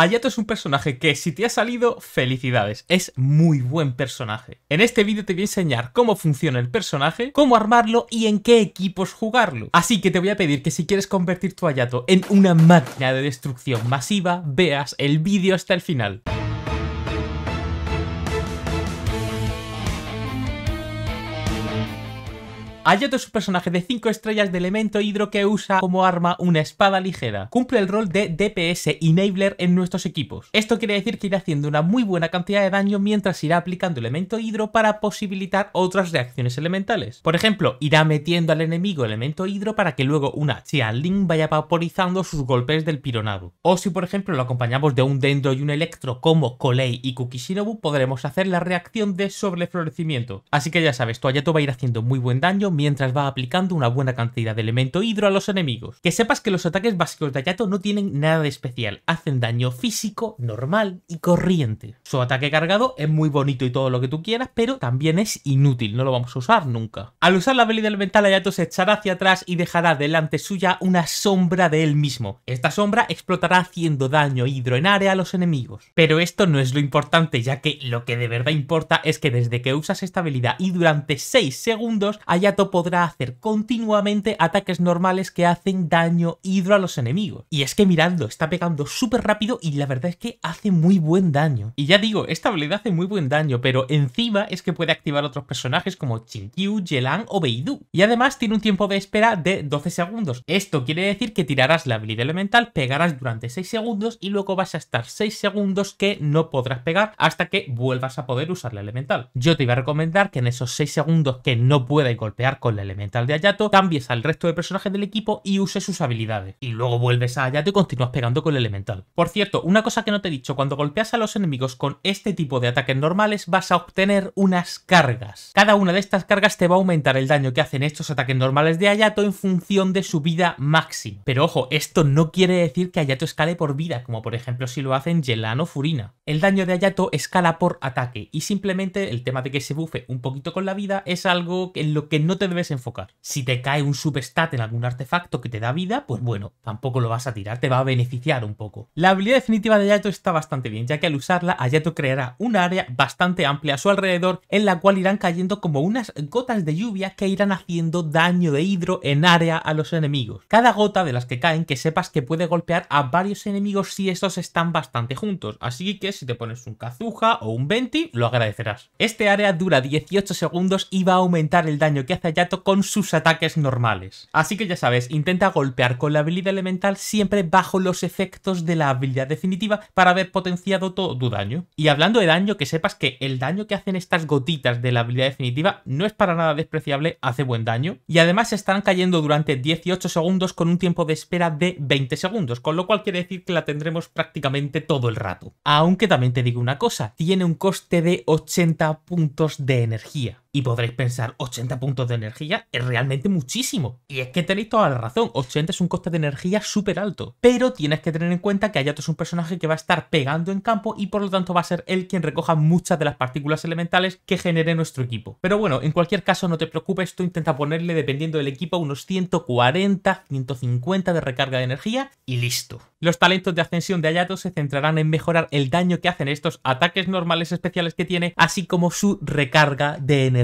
Hayato es un personaje que si te ha salido, felicidades, es muy buen personaje. En este vídeo te voy a enseñar cómo funciona el personaje, cómo armarlo y en qué equipos jugarlo. Así que te voy a pedir que si quieres convertir tu Hayato en una máquina de destrucción masiva, veas el vídeo hasta el final. Hayato es un personaje de 5 estrellas de elemento hidro que usa como arma una espada ligera. Cumple el rol de DPS Enabler en nuestros equipos. Esto quiere decir que irá haciendo una muy buena cantidad de daño mientras irá aplicando elemento hidro para posibilitar otras reacciones elementales. Por ejemplo, irá metiendo al enemigo elemento hidro para que luego una Ling vaya vaporizando sus golpes del pironado. O si por ejemplo lo acompañamos de un Dendro y un Electro como Kolei y Kukishinobu, podremos hacer la reacción de sobreflorecimiento. Así que ya sabes, tu Hayato va a ir haciendo muy buen daño mientras va aplicando una buena cantidad de elemento hidro a los enemigos. Que sepas que los ataques básicos de Ayato no tienen nada de especial, hacen daño físico, normal y corriente. Su ataque cargado es muy bonito y todo lo que tú quieras, pero también es inútil, no lo vamos a usar nunca. Al usar la habilidad elemental Ayato se echará hacia atrás y dejará delante suya una sombra de él mismo. Esta sombra explotará haciendo daño hidro en área a los enemigos. Pero esto no es lo importante, ya que lo que de verdad importa es que desde que usas esta habilidad y durante 6 segundos, Ayato podrá hacer continuamente ataques normales que hacen daño hidro a los enemigos. Y es que mirando, está pegando súper rápido y la verdad es que hace muy buen daño. Y ya digo, esta habilidad hace muy buen daño, pero encima es que puede activar otros personajes como Chinkyu, Yelan o Beidou. Y además tiene un tiempo de espera de 12 segundos. Esto quiere decir que tirarás la habilidad elemental, pegarás durante 6 segundos y luego vas a estar 6 segundos que no podrás pegar hasta que vuelvas a poder usar la elemental. Yo te iba a recomendar que en esos 6 segundos que no puedes golpear con la elemental de Hayato, cambies al resto de personajes del equipo y uses sus habilidades. Y luego vuelves a Ayato y continúas pegando con el elemental. Por cierto, una cosa que no te he dicho, cuando golpeas a los enemigos con este tipo de ataques normales vas a obtener unas cargas. Cada una de estas cargas te va a aumentar el daño que hacen estos ataques normales de Ayato en función de su vida máxima. Pero ojo, esto no quiere decir que Hayato escale por vida, como por ejemplo si lo hacen Yelano o Furina. El daño de Ayato escala por ataque y simplemente el tema de que se bufe un poquito con la vida es algo en lo que no te debes enfocar. Si te cae un substat en algún artefacto que te da vida, pues bueno, tampoco lo vas a tirar, te va a beneficiar un poco. La habilidad definitiva de Hayato está bastante bien, ya que al usarla, Hayato creará un área bastante amplia a su alrededor en la cual irán cayendo como unas gotas de lluvia que irán haciendo daño de hidro en área a los enemigos. Cada gota de las que caen que sepas que puede golpear a varios enemigos si estos están bastante juntos, así que si te pones un cazuja o un Venti, lo agradecerás. Este área dura 18 segundos y va a aumentar el daño que hace yato con sus ataques normales. Así que ya sabes, intenta golpear con la habilidad elemental siempre bajo los efectos de la habilidad definitiva para haber potenciado todo tu daño. Y hablando de daño, que sepas que el daño que hacen estas gotitas de la habilidad definitiva no es para nada despreciable, hace buen daño. Y además están cayendo durante 18 segundos con un tiempo de espera de 20 segundos, con lo cual quiere decir que la tendremos prácticamente todo el rato. Aunque también te digo una cosa, tiene un coste de 80 puntos de energía. Y podréis pensar, 80 puntos de energía es realmente muchísimo. Y es que tenéis toda la razón, 80 es un coste de energía súper alto. Pero tienes que tener en cuenta que Hayato es un personaje que va a estar pegando en campo y por lo tanto va a ser él quien recoja muchas de las partículas elementales que genere nuestro equipo. Pero bueno, en cualquier caso no te preocupes, tú intenta ponerle dependiendo del equipo unos 140, 150 de recarga de energía y listo. Los talentos de ascensión de Hayato se centrarán en mejorar el daño que hacen estos ataques normales especiales que tiene, así como su recarga de energía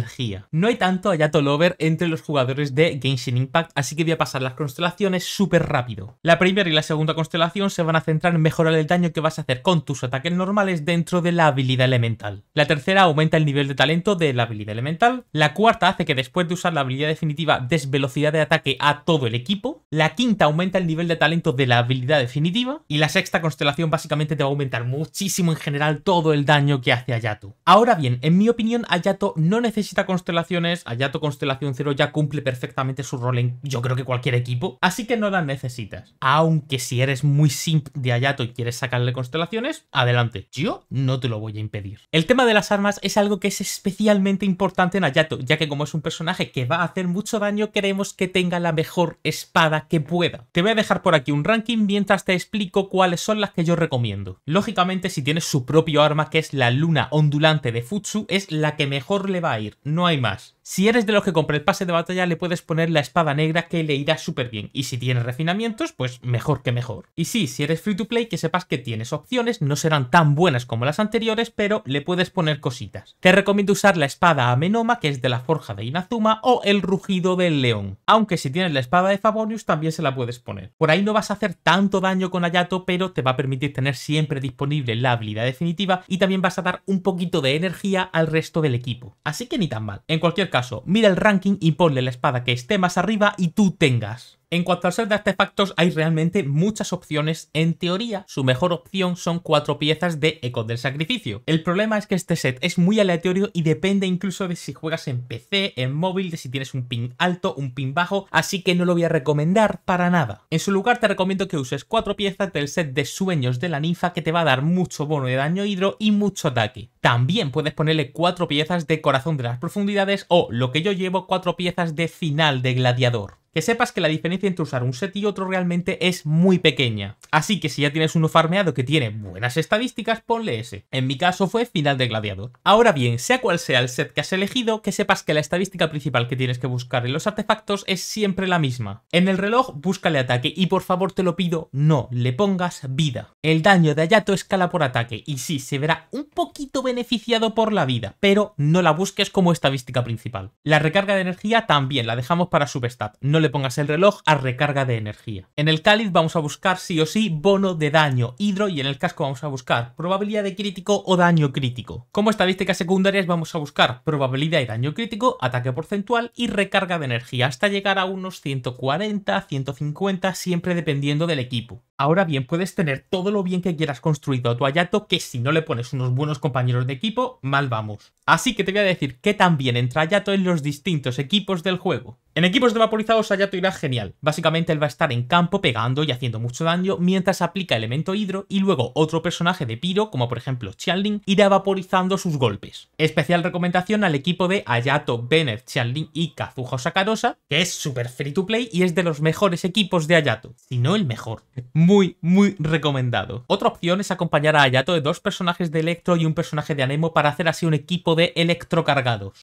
no hay tanto Ayato Lover entre los jugadores de Genshin Impact, así que voy a pasar las constelaciones súper rápido. La primera y la segunda constelación se van a centrar en mejorar el daño que vas a hacer con tus ataques normales dentro de la habilidad elemental. La tercera aumenta el nivel de talento de la habilidad elemental. La cuarta hace que después de usar la habilidad definitiva des velocidad de ataque a todo el equipo. La quinta aumenta el nivel de talento de la habilidad definitiva. Y la sexta constelación básicamente te va a aumentar muchísimo en general todo el daño que hace Ayato. Ahora bien, en mi opinión Ayato no necesita necesita constelaciones, Hayato Constelación 0 ya cumple perfectamente su rol en yo creo que cualquier equipo, así que no la necesitas. Aunque si eres muy simp de Hayato y quieres sacarle constelaciones, adelante, yo no te lo voy a impedir. El tema de las armas es algo que es especialmente importante en Hayato, ya que como es un personaje que va a hacer mucho daño, queremos que tenga la mejor espada que pueda. Te voy a dejar por aquí un ranking mientras te explico cuáles son las que yo recomiendo. Lógicamente, si tienes su propio arma, que es la luna ondulante de Futsu, es la que mejor le va a ir no hay más. Si eres de los que compra el pase de batalla, le puedes poner la espada negra que le irá súper bien. Y si tienes refinamientos, pues mejor que mejor. Y sí, si eres free to play, que sepas que tienes opciones, no serán tan buenas como las anteriores, pero le puedes poner cositas. Te recomiendo usar la espada Amenoma, que es de la forja de Inazuma, o el rugido del león. Aunque si tienes la espada de Favonius también se la puedes poner. Por ahí no vas a hacer tanto daño con Ayato, pero te va a permitir tener siempre disponible la habilidad definitiva y también vas a dar un poquito de energía al resto del equipo. Así que tan mal. En cualquier caso, mira el ranking y ponle la espada que esté más arriba y tú tengas. En cuanto al set de artefactos, hay realmente muchas opciones. En teoría, su mejor opción son cuatro piezas de Eco del Sacrificio. El problema es que este set es muy aleatorio y depende incluso de si juegas en PC, en móvil, de si tienes un pin alto, un pin bajo, así que no lo voy a recomendar para nada. En su lugar, te recomiendo que uses cuatro piezas del set de Sueños de la Ninfa, que te va a dar mucho bono de daño hidro y mucho ataque. También puedes ponerle cuatro piezas de Corazón de las Profundidades o, lo que yo llevo, cuatro piezas de Final de Gladiador que sepas que la diferencia entre usar un set y otro realmente es muy pequeña. Así que si ya tienes uno farmeado que tiene buenas estadísticas, ponle ese. En mi caso fue final de gladiador. Ahora bien, sea cual sea el set que has elegido, que sepas que la estadística principal que tienes que buscar en los artefactos es siempre la misma. En el reloj, búscale ataque y por favor te lo pido, no le pongas vida. El daño de Hayato escala por ataque y sí, se verá un poquito beneficiado por la vida, pero no la busques como estadística principal. La recarga de energía también la dejamos para substat, le pongas el reloj a recarga de energía. En el cáliz vamos a buscar sí o sí bono de daño hidro y en el casco vamos a buscar probabilidad de crítico o daño crítico. Como estadísticas secundarias vamos a buscar probabilidad y daño crítico, ataque porcentual y recarga de energía hasta llegar a unos 140, 150, siempre dependiendo del equipo. Ahora bien, puedes tener todo lo bien que quieras construido a tu Ayato, que si no le pones unos buenos compañeros de equipo, mal vamos. Así que te voy a decir que también entra Hayato en los distintos equipos del juego. En equipos de vaporizados Hayato irá genial. Básicamente él va a estar en campo pegando y haciendo mucho daño mientras aplica elemento hidro y luego otro personaje de piro, como por ejemplo Chianlin, irá vaporizando sus golpes. Especial recomendación al equipo de Hayato, Bennett, Chianlin y Kazuha Sakarosa, que es super free to play y es de los mejores equipos de Hayato. si no el mejor. Muy, muy recomendado. Otra opción es acompañar a Hayato de dos personajes de Electro y un personaje de Anemo para hacer así un equipo de Electro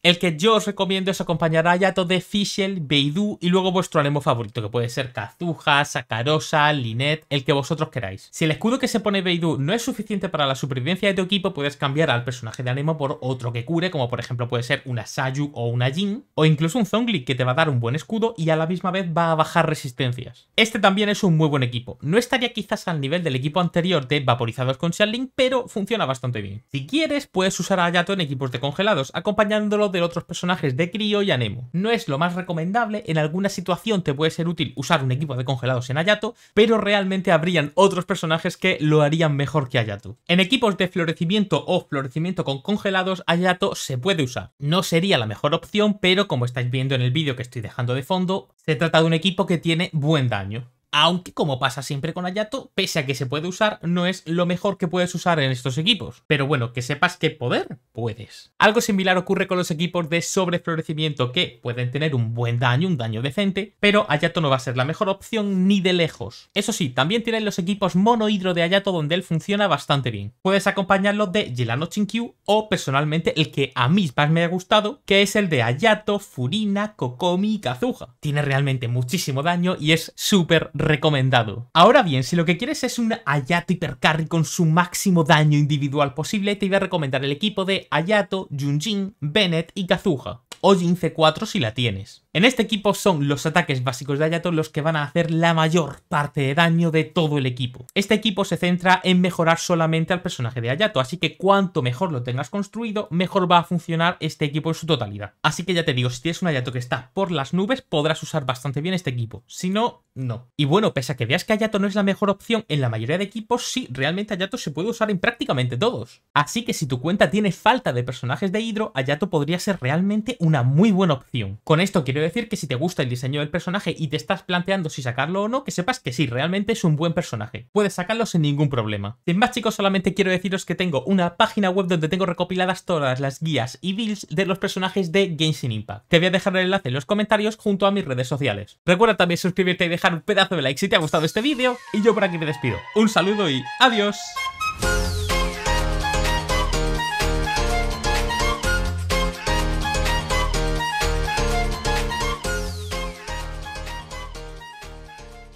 El que yo os recomiendo es acompañar a Hayato de Fischl, Beidou y luego vuestro anemo favorito, que puede ser Kazuha, Sakarosa, Linet, el que vosotros queráis. Si el escudo que se pone Beidou no es suficiente para la supervivencia de tu equipo, puedes cambiar al personaje de anemo por otro que cure, como por ejemplo puede ser una Sayu o una Jin, o incluso un Zongli que te va a dar un buen escudo y a la misma vez va a bajar resistencias. Este también es un muy buen equipo. No estaría quizás al nivel del equipo anterior de vaporizados con Shanling, pero funciona bastante bien. Si quieres, puedes usar a Yato en equipos de congelados, acompañándolo de otros personajes de Crio y Anemo. No es lo más recomendable en alguna situación te puede ser útil usar un equipo de congelados en Hayato, pero realmente habrían otros personajes que lo harían mejor que Hayato. En equipos de florecimiento o florecimiento con congelados, Hayato se puede usar. No sería la mejor opción, pero como estáis viendo en el vídeo que estoy dejando de fondo, se trata de un equipo que tiene buen daño. Aunque, como pasa siempre con Ayato, pese a que se puede usar, no es lo mejor que puedes usar en estos equipos. Pero bueno, que sepas que poder puedes. Algo similar ocurre con los equipos de sobreflorecimiento que pueden tener un buen daño, un daño decente, pero Hayato no va a ser la mejor opción ni de lejos. Eso sí, también tienen los equipos monohidro de Ayato donde él funciona bastante bien. Puedes acompañarlo de Gelano Chinkyu o personalmente el que a mí más me ha gustado, que es el de Ayato, Furina, Kokomi y Kazuha. Tiene realmente muchísimo daño y es súper recomendado. Ahora bien, si lo que quieres es un Ayato hipercarry con su máximo daño individual posible, te iba a recomendar el equipo de Ayato, Junjin, Bennett y Kazuha o Jin C4 si la tienes. En este equipo son los ataques básicos de Ayato los que van a hacer la mayor parte de daño de todo el equipo. Este equipo se centra en mejorar solamente al personaje de Ayato, así que cuanto mejor lo tengas construido, mejor va a funcionar este equipo en su totalidad. Así que ya te digo, si tienes un Ayato que está por las nubes, podrás usar bastante bien este equipo. Si no, no. Y bueno, pese a que veas que Ayato no es la mejor opción en la mayoría de equipos, sí, realmente Hayato se puede usar en prácticamente todos. Así que si tu cuenta tiene falta de personajes de Hidro, Ayato podría ser realmente una muy buena opción. Con esto quiero decir que si te gusta el diseño del personaje y te estás planteando si sacarlo o no, que sepas que sí, realmente es un buen personaje. Puedes sacarlo sin ningún problema. Sin más chicos, solamente quiero deciros que tengo una página web donde tengo recopiladas todas las guías y builds de los personajes de Genshin Impact. Te voy a dejar el enlace en los comentarios junto a mis redes sociales. Recuerda también suscribirte y dejar un pedazo de like si te ha gustado este vídeo. Y yo por aquí me despido. Un saludo y adiós.